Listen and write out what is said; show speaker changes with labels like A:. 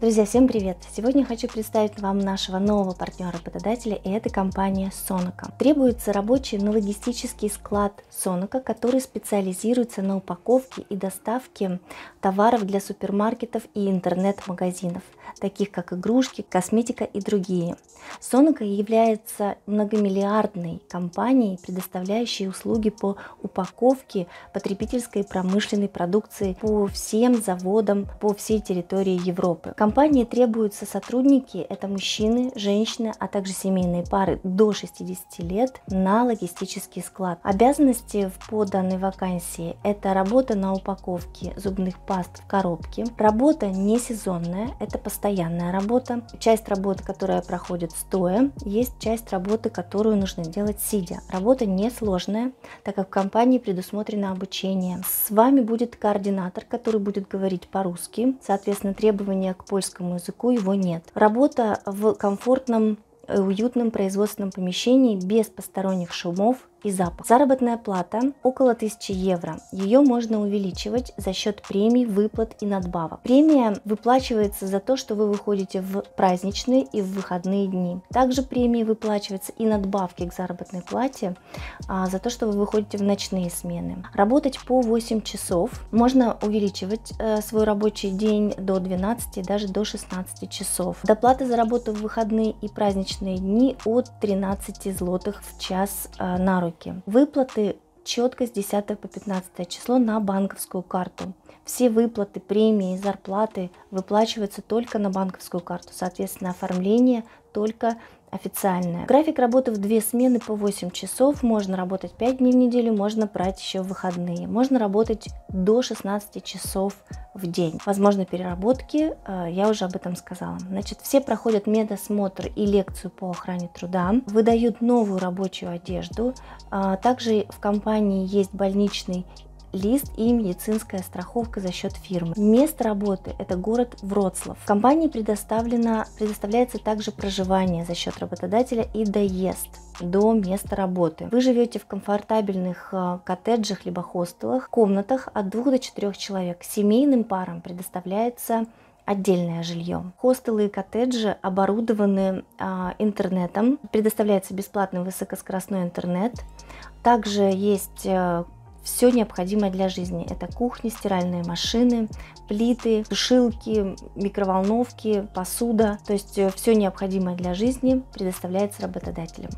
A: Друзья, всем привет! Сегодня хочу представить вам нашего нового партнера-работодателя, и это компания Sonoco. Требуется рабочий на логистический склад Sonoco, который специализируется на упаковке и доставке товаров для супермаркетов и интернет-магазинов, таких как игрушки, косметика и другие. Sonoco является многомиллиардной компанией, предоставляющей услуги по упаковке потребительской промышленной продукции по всем заводам, по всей территории Европы компании требуются сотрудники, это мужчины, женщины, а также семейные пары до 60 лет на логистический склад. Обязанности по данной вакансии – это работа на упаковке зубных паст в коробке. Работа не сезонная, это постоянная работа. Часть работы, которая проходит стоя, есть часть работы, которую нужно делать сидя. Работа несложная, так как в компании предусмотрено обучение. С вами будет координатор, который будет говорить по-русски. Соответственно, требования к пользователю польскому языку его нет. Работа в комфортном э, уютном производственном помещении без посторонних шумов, и запах. Заработная плата около 1000 евро. Ее можно увеличивать за счет премий, выплат и надбавок. Премия выплачивается за то, что вы выходите в праздничные и в выходные дни. Также премии выплачиваются и надбавки к заработной плате а, за то, что вы выходите в ночные смены. Работать по 8 часов. Можно увеличивать э, свой рабочий день до 12, даже до 16 часов. Доплата за работу в выходные и праздничные дни от 13 злотых в час э, на руки настройки. Выплаты четко с 10 по 15 число на банковскую карту. Все выплаты, премии, зарплаты выплачиваются только на банковскую карту. Соответственно, оформление только официальная. График работы в две смены по 8 часов. Можно работать 5 дней в неделю, можно брать еще выходные. Можно работать до 16 часов в день. Возможно, переработки, э, я уже об этом сказала. Значит, все проходят медосмотр и лекцию по охране труда, выдают новую рабочую одежду. Э, также в компании есть больничный лист и медицинская страховка за счет фирмы. Место работы – это город Вроцлав. Компании предоставлено, предоставляется также проживание за счет работодателя и доезд до места работы. Вы живете в комфортабельных э, коттеджах либо хостелах, комнатах от 2 до 4 человек. Семейным парам предоставляется отдельное жилье. Хостелы и коттеджи оборудованы а, интернетом, предоставляется бесплатный высокоскоростной интернет. Также есть э, все необходимое для жизни. Это кухни, стиральные машины, плиты, сушилки, микроволновки, посуда. То есть э, все необходимое для жизни предоставляется работодателем.